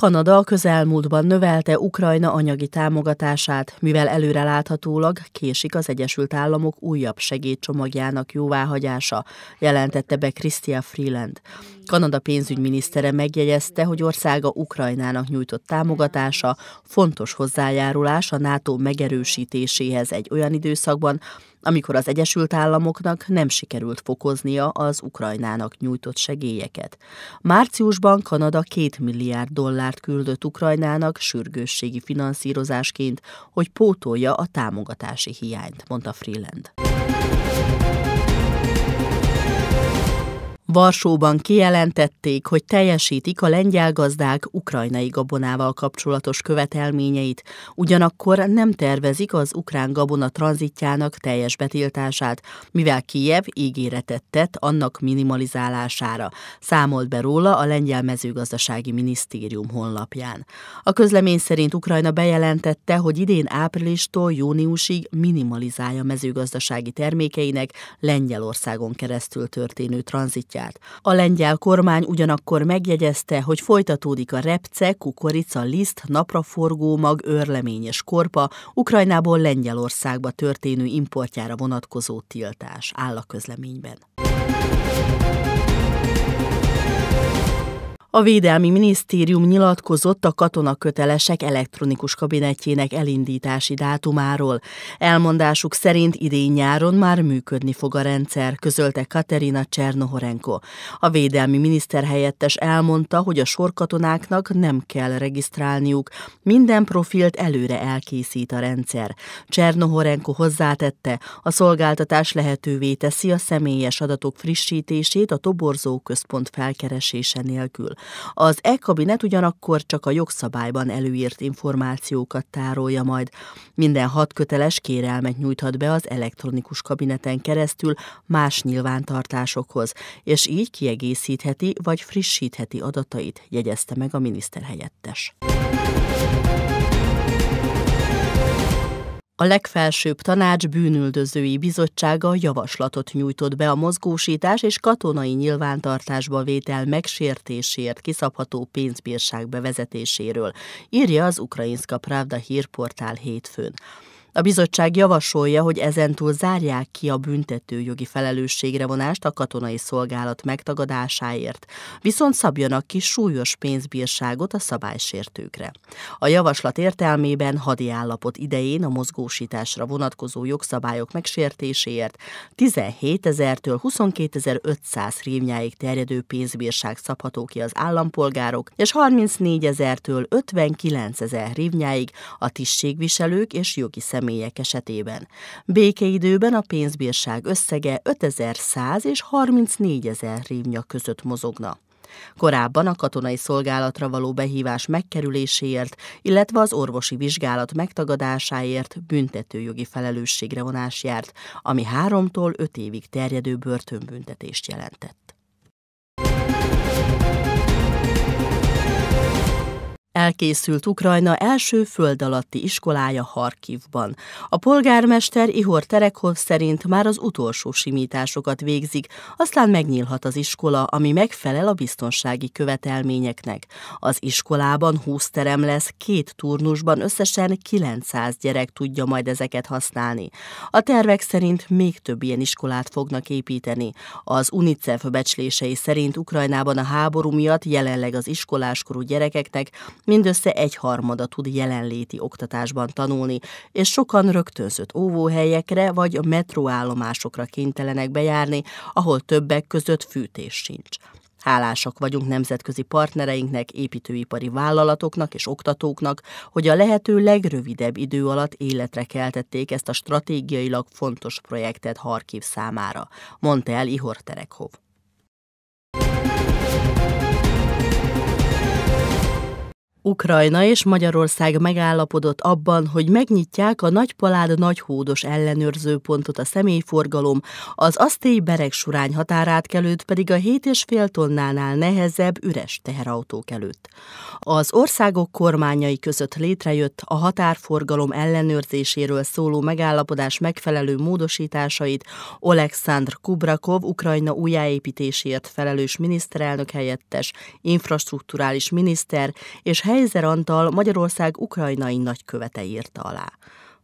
Kanada a közelmúltban növelte Ukrajna anyagi támogatását, mivel előreláthatólag késik az Egyesült Államok újabb segédcsomagjának jóváhagyása, jelentette be Christia Freeland. Kanada pénzügyminisztere megjegyezte, hogy országa Ukrajnának nyújtott támogatása fontos hozzájárulás a NATO megerősítéséhez egy olyan időszakban, amikor az Egyesült Államoknak nem sikerült fokoznia az Ukrajnának nyújtott segélyeket. Márciusban Kanada 2 milliárd dollárt küldött Ukrajnának sürgősségi finanszírozásként, hogy pótolja a támogatási hiányt, mondta Freeland. Varsóban kijelentették, hogy teljesítik a lengyel gazdák ukrajnai gabonával kapcsolatos követelményeit, ugyanakkor nem tervezik az ukrán gabona tranzitjának teljes betiltását, mivel Kijev ígéretet tett annak minimalizálására, számolt be róla a lengyel mezőgazdasági minisztérium honlapján. A közlemény szerint Ukrajna bejelentette, hogy idén áprilistól júniusig minimalizálja mezőgazdasági termékeinek Lengyelországon keresztül történő tranzitját politikát. A lengyel kormány ugyanakkor megjegyezte, hogy folytatódik a repce, kukorica, liszt, napraforgó mag, őrlemény és korpa Ukrajnából Lengyelországba történő importjára vonatkozó tiltás áll a közleményben. A Védelmi Minisztérium nyilatkozott a katonakötelesek elektronikus kabinetjének elindítási dátumáról. Elmondásuk szerint idén nyáron már működni fog a rendszer, közölte Katerina Csernohorenko. A Védelmi Miniszter helyettes elmondta, hogy a sorkatonáknak nem kell regisztrálniuk, minden profilt előre elkészít a rendszer. Csernohorenko hozzátette, a szolgáltatás lehetővé teszi a személyes adatok frissítését a toborzó központ felkeresése nélkül. Az e-kabinet ugyanakkor csak a jogszabályban előírt információkat tárolja majd. Minden hat köteles kérelmet nyújthat be az elektronikus kabineten keresztül más nyilvántartásokhoz, és így kiegészítheti vagy frissítheti adatait, jegyezte meg a miniszterhelyettes. A legfelsőbb tanács bűnüldözői bizottsága javaslatot nyújtott be a mozgósítás és katonai nyilvántartásba vétel megsértésért kiszabható pénzbírság bevezetéséről, írja az Ukrajinska Pravda hírportál hétfőn. A bizottság javasolja, hogy ezentúl zárják ki a jogi felelősségre vonást a katonai szolgálat megtagadásáért, viszont szabjanak ki súlyos pénzbírságot a szabálysértőkre. A javaslat értelmében hadi állapot idején a mozgósításra vonatkozó jogszabályok megsértéséért 17 ezer-től 22 500 terjedő pénzbírság szabható ki az állampolgárok, és 34 ezer-től 59 ezer rívnyáig a tisztségviselők és jogi személyek személyek esetében. Békeidőben a pénzbírság összege 5100 és 34000 rívnyak között mozogna. Korábban a katonai szolgálatra való behívás megkerüléséért, illetve az orvosi vizsgálat megtagadásáért büntetőjogi felelősségre vonás járt, ami háromtól öt évig terjedő börtönbüntetést jelentett. Elkészült Ukrajna első föld alatti iskolája Harkivban. A polgármester Ihor Terekhov szerint már az utolsó simításokat végzik, aztán megnyílhat az iskola, ami megfelel a biztonsági követelményeknek. Az iskolában 20 terem lesz, két turnusban összesen 900 gyerek tudja majd ezeket használni. A tervek szerint még több ilyen iskolát fognak építeni. Az UNICEF becslései szerint Ukrajnában a háború miatt jelenleg az iskoláskorú gyerekeknek mindössze egy harmada tud jelenléti oktatásban tanulni, és sokan rögtönzött óvóhelyekre vagy a metróállomásokra kénytelenek bejárni, ahol többek között fűtés sincs. Hálásak vagyunk nemzetközi partnereinknek, építőipari vállalatoknak és oktatóknak, hogy a lehető legrövidebb idő alatt életre keltették ezt a stratégiailag fontos projektet Harkiv számára, mondta el Ihor Terekhov. Ukrajna és Magyarország megállapodott abban, hogy megnyitják a Nagypalád nagyhódos ellenőrzőpontot a személyforgalom, az asztély beregsurány határát határátkelőt, pedig a 7,5 tonnánál nehezebb üres teherautók előtt. Az országok kormányai között létrejött a határforgalom ellenőrzéséről szóló megállapodás megfelelő módosításait Olekszandr Kubrakov, Ukrajna újjáépítésért felelős miniszterelnök helyettes, infrastruktúrális miniszter és Heizer Antal Magyarország ukrajnai nagykövete írta alá.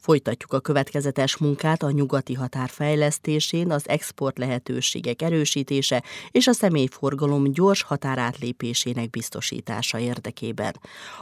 Folytatjuk a következetes munkát a nyugati határ fejlesztésén, az export lehetőségek erősítése és a személyforgalom gyors határátlépésének biztosítása érdekében.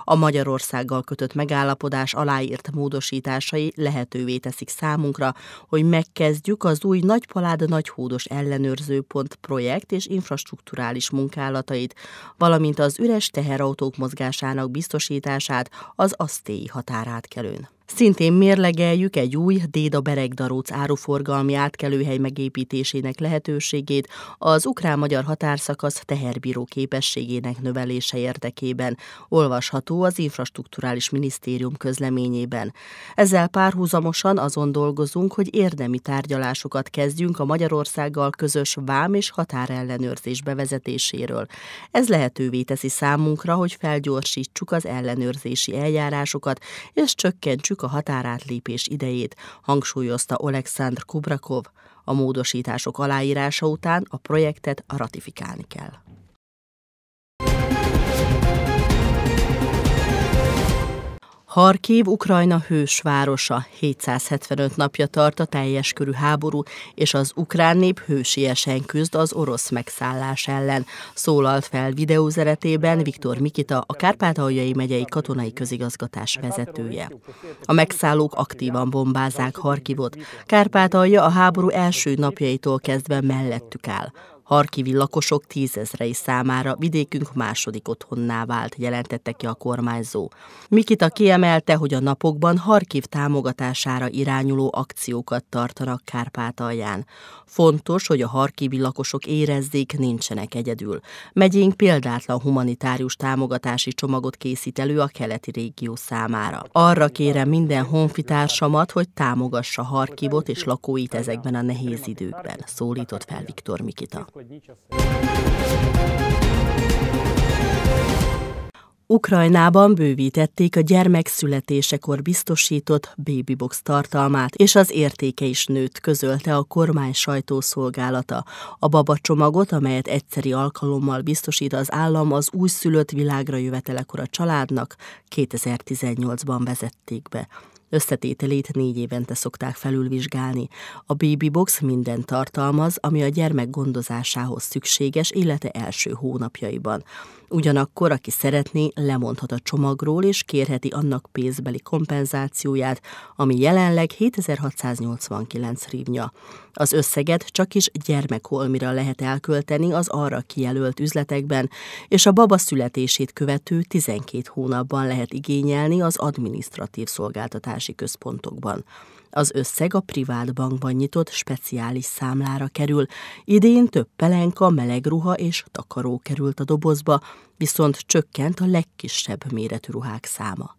A Magyarországgal kötött megállapodás aláírt módosításai lehetővé teszik számunkra, hogy megkezdjük az új Nagypalád Nagyhódos ellenőrzőpont projekt és infrastruktúrális munkálatait, valamint az üres teherautók mozgásának biztosítását az asztéi határátkelőn. Szintén mérlegeljük egy új Déda-Beregdaróc áruforgalmi átkelőhely megépítésének lehetőségét az ukrán-magyar határszakasz teherbíró képességének növelése érdekében, olvasható az Infrastruktúrális Minisztérium közleményében. Ezzel párhuzamosan azon dolgozunk, hogy érdemi tárgyalásokat kezdjünk a Magyarországgal közös vám és határellenőrzés bevezetéséről. Ez lehetővé teszi számunkra, hogy felgyorsítsuk az ellenőrzési eljárásokat és csökkentsük csökkentjük a határátlépés idejét, hangsúlyozta Oleksandr Kubrakov. A módosítások aláírása után a projektet ratifikálni kell. Harkív, Ukrajna hősvárosa, 775 napja tart a teljes körű háború, és az ukrán nép hősiesen küzd az orosz megszállás ellen. Szólalt fel videózeretében Viktor Mikita, a kárpát megyei katonai közigazgatás vezetője. A megszállók aktívan bombázák Harkivot. Kárpátalja a háború első napjaitól kezdve mellettük áll. Harkivi lakosok tízezrei számára vidékünk második otthonná vált, jelentette ki a kormányzó. Mikita kiemelte, hogy a napokban Harkiv támogatására irányuló akciókat tartanak Kárpátalján. Fontos, hogy a harkivi lakosok érezzék, nincsenek egyedül. Megyénk példátlan humanitárius támogatási csomagot készít elő a keleti régió számára. Arra kérem minden honfitársamat, hogy támogassa Harkivot és lakóit ezekben a nehéz időkben, szólított fel Viktor Mikita складні часи. Ukrajnában bővítették a gyermek születésekor biztosított babybox tartalmát, és az értéke is nőtt, közölte a kormány sajtószolgálata. A babacsomagot, amelyet egyszeri alkalommal biztosít az állam az újszülött világra jövetelekor a családnak, 2018-ban vezették be. Összetételét négy évente szokták felülvizsgálni. A BB-box minden tartalmaz, ami a gyermek gondozásához szükséges illetve első hónapjaiban. Ugyanakkor, aki szeretné, lemondhat a csomagról, és kérheti annak pénzbeli kompenzációját, ami jelenleg 7689 rívnya. Az összeget csak is gyermekholmira lehet elkölteni az arra kijelölt üzletekben, és a baba születését követő 12 hónapban lehet igényelni az adminisztratív szolgáltatási központokban. Az összeg a privát bankban nyitott speciális számlára kerül. Idén több pelenka, melegruha és takaró került a dobozba, viszont csökkent a legkisebb méretű ruhák száma.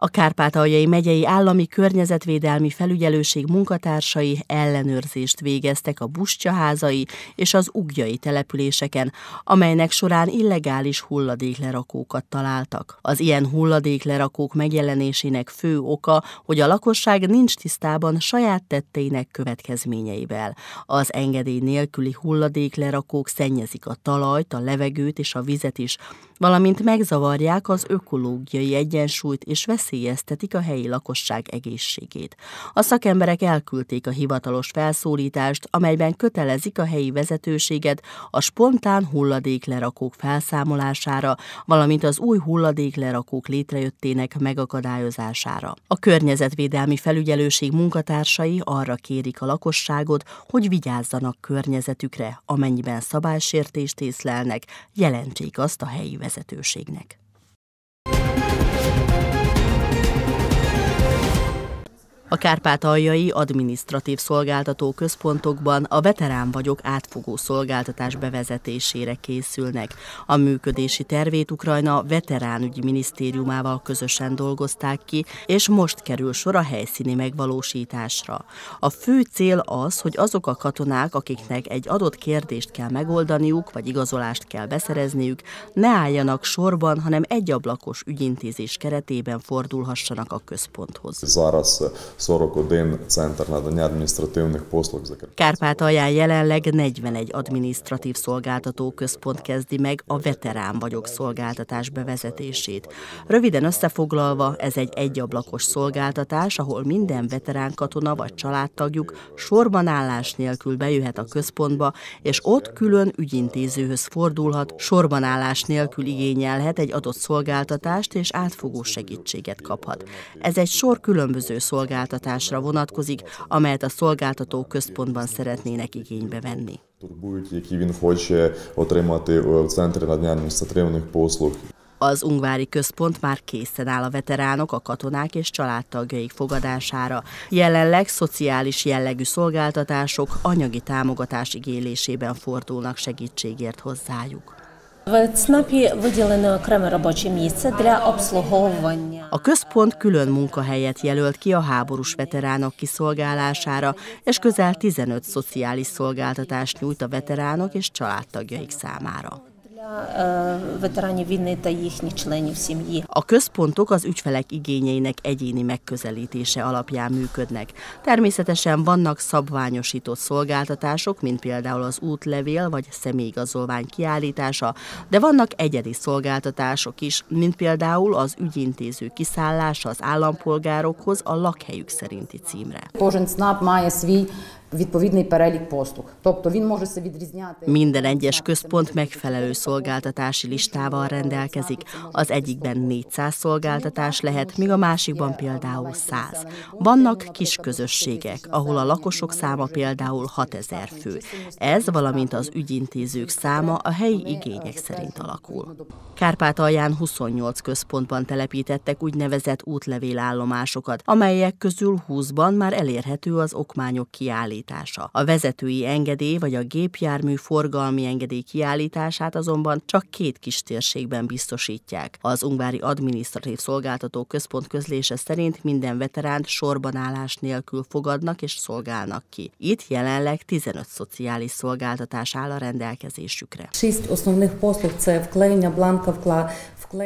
A Kárpátaljai megyei állami környezetvédelmi felügyelőség munkatársai ellenőrzést végeztek a bustjaházai és az ugjai településeken, amelynek során illegális hulladéklerakókat találtak. Az ilyen hulladéklerakók megjelenésének fő oka, hogy a lakosság nincs tisztában saját tetteinek következményeivel. Az engedély nélküli hulladéklerakók szennyezik a talajt, a levegőt és a vizet is, valamint megzavarják az ökológiai egyensúlyt és veszélyt veszélyeztetik a helyi lakosság egészségét. A szakemberek elküldték a hivatalos felszólítást, amelyben kötelezik a helyi vezetőséget a spontán hulladéklerakók felszámolására, valamint az új hulladéklerakók létrejöttének megakadályozására. A környezetvédelmi felügyelőség munkatársai arra kérik a lakosságot, hogy vigyázzanak környezetükre, amennyiben szabálysértést észlelnek, jelentsék azt a helyi vezetőségnek. A kárpátaljai adminisztratív szolgáltató központokban a veterán vagyok átfogó szolgáltatás bevezetésére készülnek. A működési tervét Ukrajna veteránügyi minisztériumával közösen dolgozták ki, és most kerül sor a helyszíni megvalósításra. A fő cél az, hogy azok a katonák, akiknek egy adott kérdést kell megoldaniuk, vagy igazolást kell beszerezniük, ne álljanak sorban, hanem egyablakos ügyintézés keretében fordulhassanak a központhoz. Зараз Centernál, a nadanja administrativnih Kárpát alján jelenleg 41 administratív szolgáltató központ kezdi meg a veterán vagyok szolgáltatás bevezetését. Röviden összefoglalva, ez egy egyablakos szolgáltatás, ahol minden veterán katona vagy családtagjuk sorban állás nélkül bejöhet a központba, és ott külön ügyintézőhöz fordulhat, sorban állás nélkül igényelhet egy adott szolgáltatást és átfogó segítséget kaphat. Ez egy sor különböző szolgáltatás szolgáltatásra vonatkozik, amelyet a szolgáltató központban szeretnének igénybe venni. Az Ungvári Központ már készen áll a veteránok, a katonák és családtagjaik fogadására. Jelenleg szociális jellegű szolgáltatások anyagi támogatás igélésében fordulnak segítségért hozzájuk. В ЦНАПі виділено окреме робоче місце для обслуговування. A központ külön munkahelyet jelölt ki a háborús veteránok kiszolgálására, és közel 15 szociális szolgáltatást nyújt a veteránok és családtagjaik számára. A központok az ügyfelek igényeinek egyéni megközelítése alapján működnek. Természetesen vannak szabványosított szolgáltatások, mint például az útlevél vagy személyigazolvány kiállítása, de vannak egyedi szolgáltatások is, mint például az ügyintéző kiszállása az állampolgárokhoz a lakhelyük szerinti címre. Minden egyes központ megfelelő szolgáltatási listával rendelkezik. Az egyikben 400 szolgáltatás lehet, míg a másikban például 100. Vannak kis közösségek, ahol a lakosok száma például 6000 fő. Ez, valamint az ügyintézők száma a helyi igények szerint alakul. Kárpátalján 28 központban telepítettek úgynevezett útlevélállomásokat, amelyek közül 20-ban már elérhető az okmányok kiállítása kiállítása. A vezetői engedély vagy a gépjármű forgalmi engedély kiállítását azonban csak két kis térségben biztosítják. Az Ungvári Adminisztratív Szolgáltató Központ közlése szerint minden veteránt sorban állás nélkül fogadnak és szolgálnak ki. Itt jelenleg 15 szociális szolgáltatás áll a rendelkezésükre.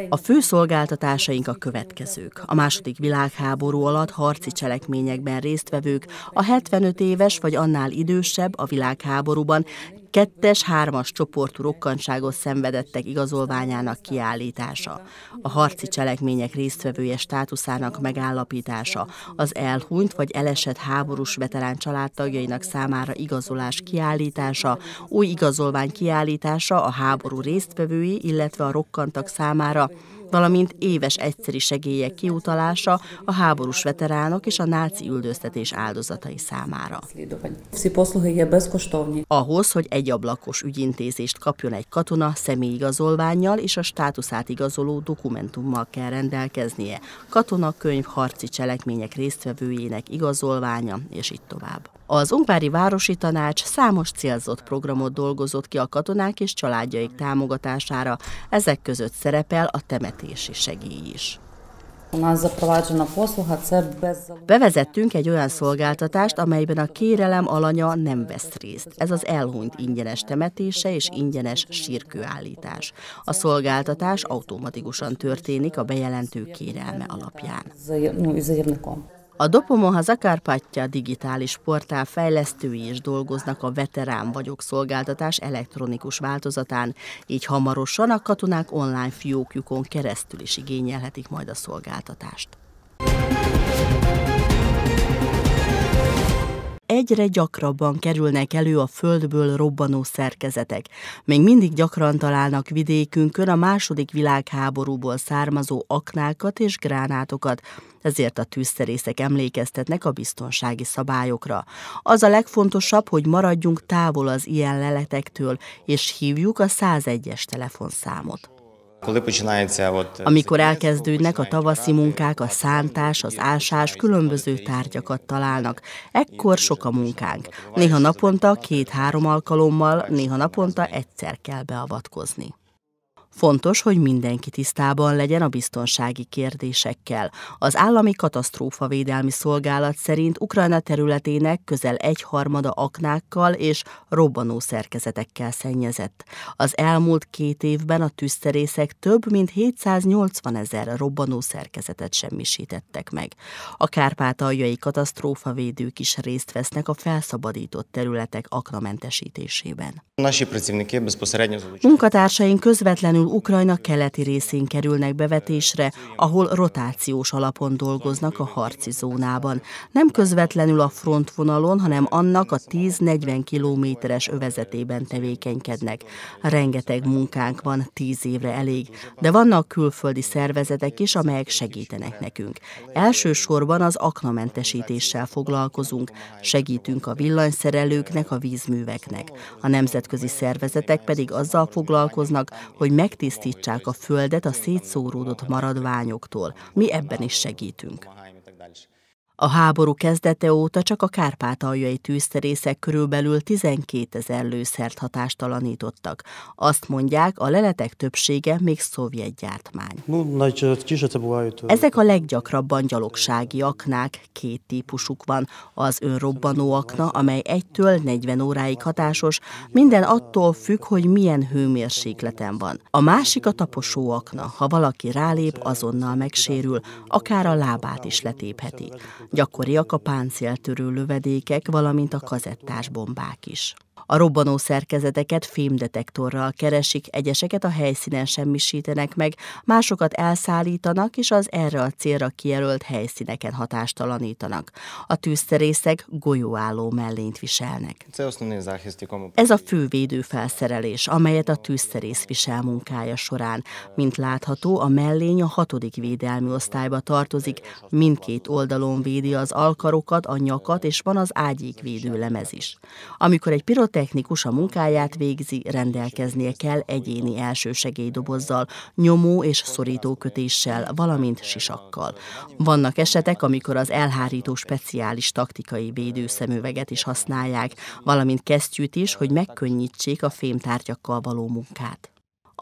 A fő szolgáltatásaink a következők. A második világháború alatt harci cselekményekben résztvevők, a 75 éves vagy annál idősebb a világháborúban kettes-hármas csoportú rokkantságos szenvedettek igazolványának kiállítása, a harci cselekmények résztvevője státuszának megállapítása, az elhunyt vagy elesett háborús veterán családtagjainak számára igazolás kiállítása, új igazolvány kiállítása a háború résztvevői, illetve a rokkantak számára, valamint éves egyszeri segélyek kiutalása a háborús veteránok és a náci üldöztetés áldozatai számára. Ahhoz, hogy egy ablakos ügyintézést kapjon egy katona, személyigazolványjal és a státuszát igazoló dokumentummal kell rendelkeznie. Katona könyv harci cselekmények résztvevőjének igazolványa, és itt tovább. Az Ungvári Városi Tanács számos célzott programot dolgozott ki a katonák és családjaik támogatására. Ezek között szerepel a temetés fizetési segély is. Bevezettünk egy olyan szolgáltatást, amelyben a kérelem alanya nem vesz részt. Ez az elhunyt ingyenes temetése és ingyenes sírkőállítás. A szolgáltatás automatikusan történik a bejelentő kérelme alapján. A Dopomoha Zakárpátya digitális portál fejlesztői is dolgoznak a veterán vagyok szolgáltatás elektronikus változatán, így hamarosan a katonák online fiókjukon keresztül is igényelhetik majd a szolgáltatást. egyre gyakrabban kerülnek elő a földből robbanó szerkezetek. Még mindig gyakran találnak vidékünkön a második világháborúból származó aknákat és gránátokat, ezért a tűzszerészek emlékeztetnek a biztonsági szabályokra. Az a legfontosabb, hogy maradjunk távol az ilyen leletektől, és hívjuk a 101-es telefonszámot. Eh, amikor elkezdődnek a tavaszi munkák, a szántás, az ásás, különböző tárgyakat találnak. Ekkor sok a munkánk. Néha naponta két-három alkalommal, néha naponta egyszer kell beavatkozni. Fontos, hogy mindenki tisztában legyen a biztonsági kérdésekkel. Az állami katasztrófavédelmi szolgálat szerint Ukrajna területének közel egyharmada aknákkal és robbanó szerkezetekkel szennyezett. Az elmúlt két évben a tűzszerészek több mint 780 ezer robbanó szerkezetet semmisítettek meg. A kárpátaljai katasztrófavédők is részt vesznek a felszabadított területek aknamentesítésében. Munkatársaink közvetlenül közül Ukrajna keleti részén kerülnek bevetésre, ahol rotációs alapon dolgoznak a harci zónában. Nem közvetlenül a frontvonalon, hanem annak a 10-40 kilométeres övezetében tevékenykednek. Rengeteg munkánk van, 10 évre elég, de vannak külföldi szervezetek is, amelyek segítenek nekünk. Elsősorban az aknamentesítéssel foglalkozunk, segítünk a villanyszerelőknek, a vízműveknek. A nemzetközi szervezetek pedig azzal foglalkoznak, hogy meg megtisztítsák a földet a szétszóródott maradványoktól. Mi ebben is segítünk. A háború kezdete óta csak a kárpátaljai tűzterészek körülbelül 12 ezer lőszert hatástalanítottak. Azt mondják, a leletek többsége még szovjet gyártmány. Ezek a leggyakrabban gyalogsági aknák, két típusuk van. Az önrobbanó akna, amely 1-től 40 óráig hatásos, minden attól függ, hogy milyen hőmérsékleten van. A másik a taposó akna, ha valaki rálép, azonnal megsérül, akár a lábát is letépheti. Gyakoriak a páncéltörő lövedékek, valamint a kazettás bombák is. A robbanó szerkezeteket fémdetektorral keresik, egyeseket a helyszínen semmisítenek meg, másokat elszállítanak és az erre a célra kijelölt helyszíneken hatástalanítanak. A tűzszerészek golyóálló mellényt viselnek. Ez a fővédő felszerelés, amelyet a tűzszerész visel munkája során. Mint látható, a mellény a hatodik védelmi osztályba tartozik, mindkét oldalon védi az alkarokat, a nyakat, és van az ágyék védő lemez is. Amikor egy pirotek technikus a munkáját végzi, rendelkeznie kell egyéni elsősegélydobozzal, nyomó és kötéssel valamint sisakkal. Vannak esetek, amikor az elhárító speciális taktikai védőszemüveget is használják, valamint kesztyűt is, hogy megkönnyítsék a fémtárgyakkal való munkát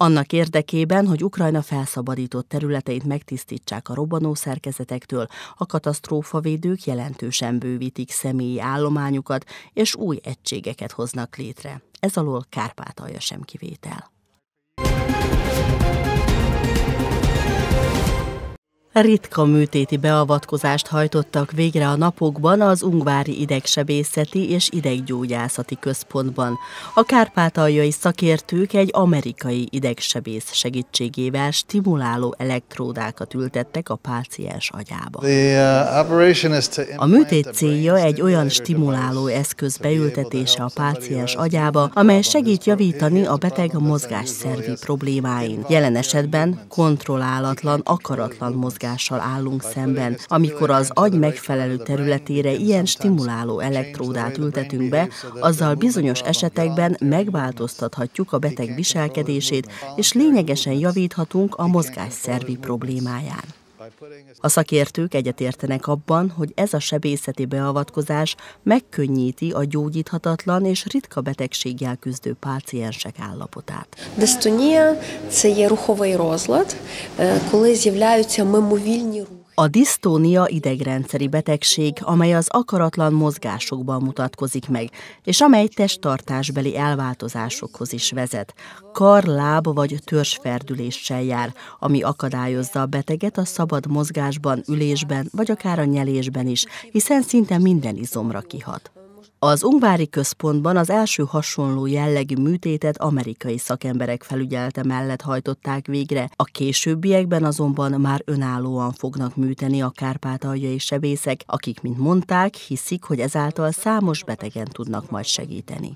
annak érdekében, hogy Ukrajna felszabadított területeit megtisztítsák a robbanó szerkezetektől, a katasztrófavédők jelentősen bővítik személyi állományukat, és új egységeket hoznak létre. Ez alól Kárpátalja sem kivétel. Ritka műtéti beavatkozást hajtottak végre a napokban az Ungvári Idegsebészeti és Ideggyógyászati Központban. A kárpátaljai szakértők egy amerikai idegsebész segítségével stimuláló elektródákat ültettek a páciens agyába. Uh, a műtét célja egy olyan stimuláló eszköz beültetése a páciens agyába, amely segít javítani a beteg mozgásszervi problémáin. Jelen esetben kontrollálatlan, akaratlan mozgás mozgással állunk szemben, amikor az agy megfelelő területére ilyen stimuláló elektródát ültetünk be, azzal bizonyos esetekben megváltoztathatjuk a beteg viselkedését, és lényegesen javíthatunk a mozgásszervi problémáján. A szakértők egyetértenek abban, hogy ez a sebészeti beavatkozás megkönnyíti a gyógyíthatatlan és ritka betegséggel küzdő páciensek állapotát. Дистонія – це є руховий розлад, коли з'являються мимовільні рухи. A disztónia idegrendszeri betegség, amely az akaratlan mozgásokban mutatkozik meg, és amely testtartásbeli elváltozásokhoz is vezet. Kar, láb vagy törzsferdüléssel jár, ami akadályozza a beteget a szabad mozgásban, ülésben vagy akár a nyelésben is, hiszen szinte minden izomra kihat. Az Ungvári Központban az első hasonló jellegű műtétet amerikai szakemberek felügyelte mellett hajtották végre, a későbbiekben azonban már önállóan fognak műteni a kárpátaljai sebészek, akik, mint mondták, hiszik, hogy ezáltal számos betegen tudnak majd segíteni.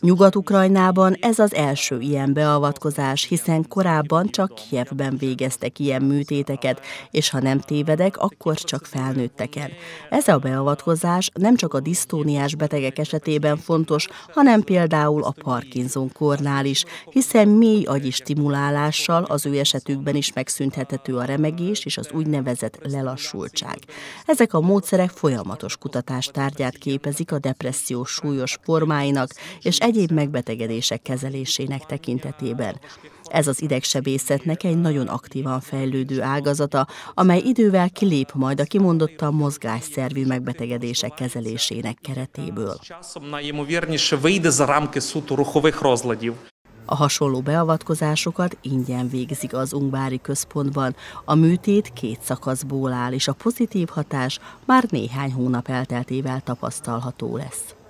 Nyugat-Ukrajnában ez az első ilyen beavatkozás, hiszen korábban csak Kievben végeztek ilyen műtéteket, és ha nem tévedek, akkor csak fel felnőtteken. Ez a beavatkozás nem csak a disztóniás betegek esetében fontos, hanem például a Parkinson kornál is, hiszen mély agyi stimulálással az ő esetükben is megszüntethető a remegés és az úgynevezett lelassultság. Ezek a módszerek folyamatos kutatástárgyát képezik a depresszió súlyos formáinak és egyéb megbetegedések kezelésének tekintetében. Ez az idegsebészetnek egy nagyon aktívan fejlődő ágazata, amely idővel kilép majd a kimondottan mozgásszervű megbetegedések kezelésének keretéből. A hasonló beavatkozásokat ingyen végzik az Ungvári Központban. A műtét két szakaszból áll, és a pozitív hatás már néhány hónap elteltével tapasztalható lesz.